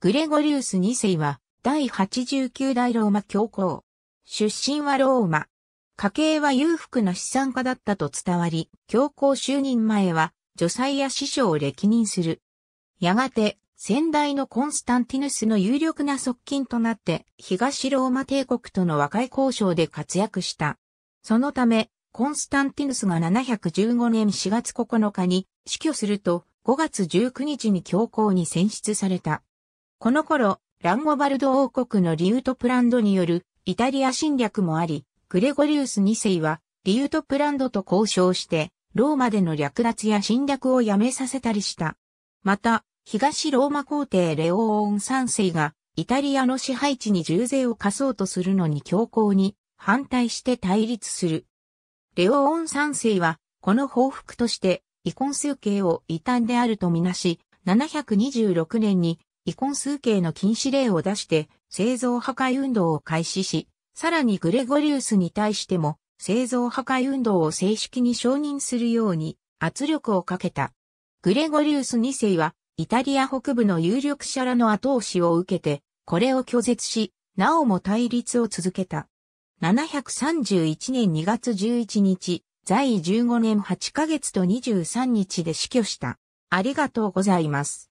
グレゴリウス2世は、第89代ローマ教皇。出身はローマ。家系は裕福な資産家だったと伝わり、教皇就任前は、女裁や師匠を歴任する。やがて、先代のコンスタンティヌスの有力な側近となって、東ローマ帝国との和解交渉で活躍した。そのため、コンスタンティヌスが715年4月9日に死去すると、5月19日に教皇に選出された。この頃、ランゴバルド王国のリュートプランドによるイタリア侵略もあり、グレゴリウス2世はリュートプランドと交渉して、ローマでの略奪や侵略をやめさせたりした。また、東ローマ皇帝レオーン3世が、イタリアの支配地に重税を課そうとするのに強硬に反対して対立する。レオーン3世は、この報復として、遺恨数形を異端であるとみなし、726年に遺根数形の禁止令を出して製造破壊運動を開始し、さらにグレゴリウスに対しても製造破壊運動を正式に承認するように圧力をかけた。グレゴリウス2世はイタリア北部の有力者らの後押しを受けて、これを拒絶し、なおも対立を続けた。731年2月11日、在位15年8ヶ月と23日で死去した。ありがとうございます。